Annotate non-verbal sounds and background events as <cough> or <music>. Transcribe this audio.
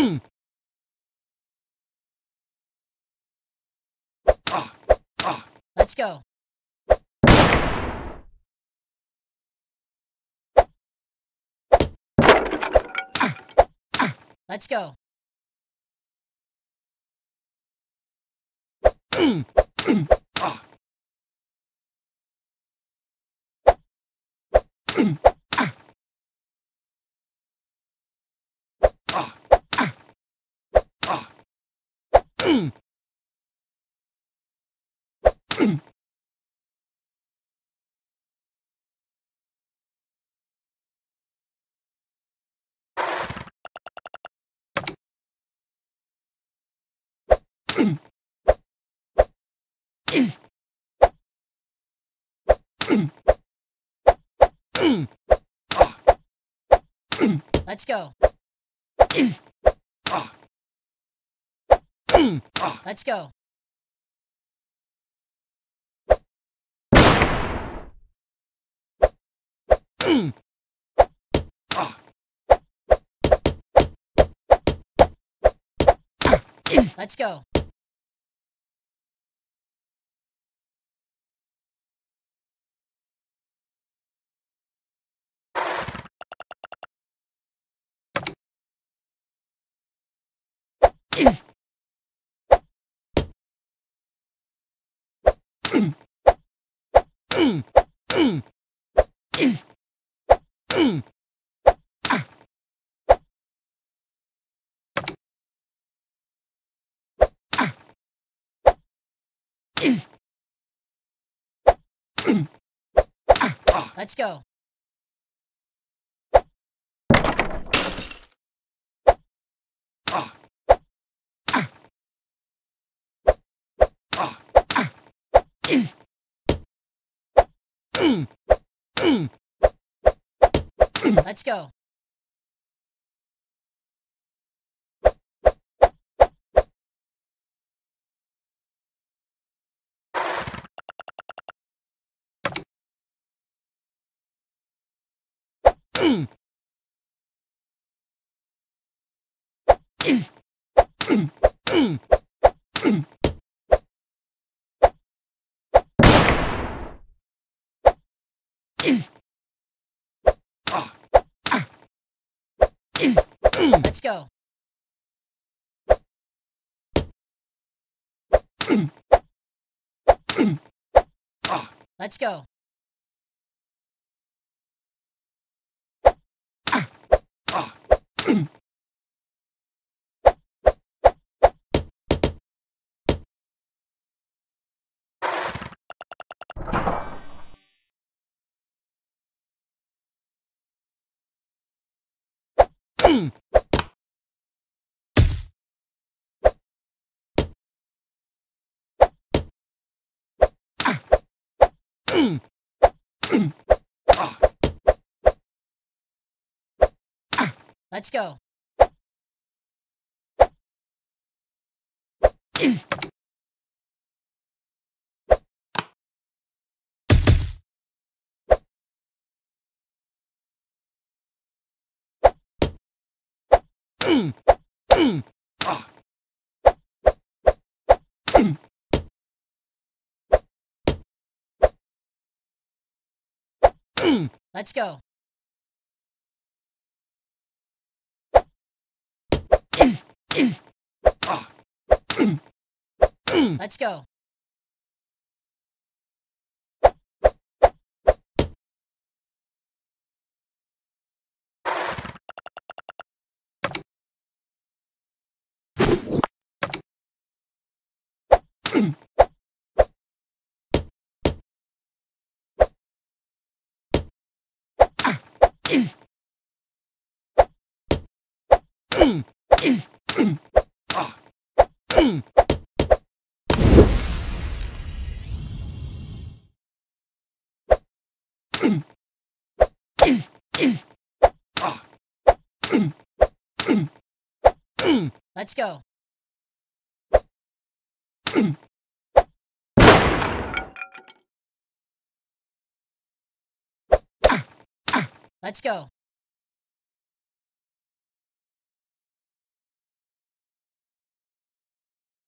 <clears throat> Let's go. Let's go. <clears throat> Let's go. Let's go. Let's go. Let's go. Ah. Let's go. Mm. Let's go. Let's go. Let's go. Let's go. Let's go. Let's go. Let's go.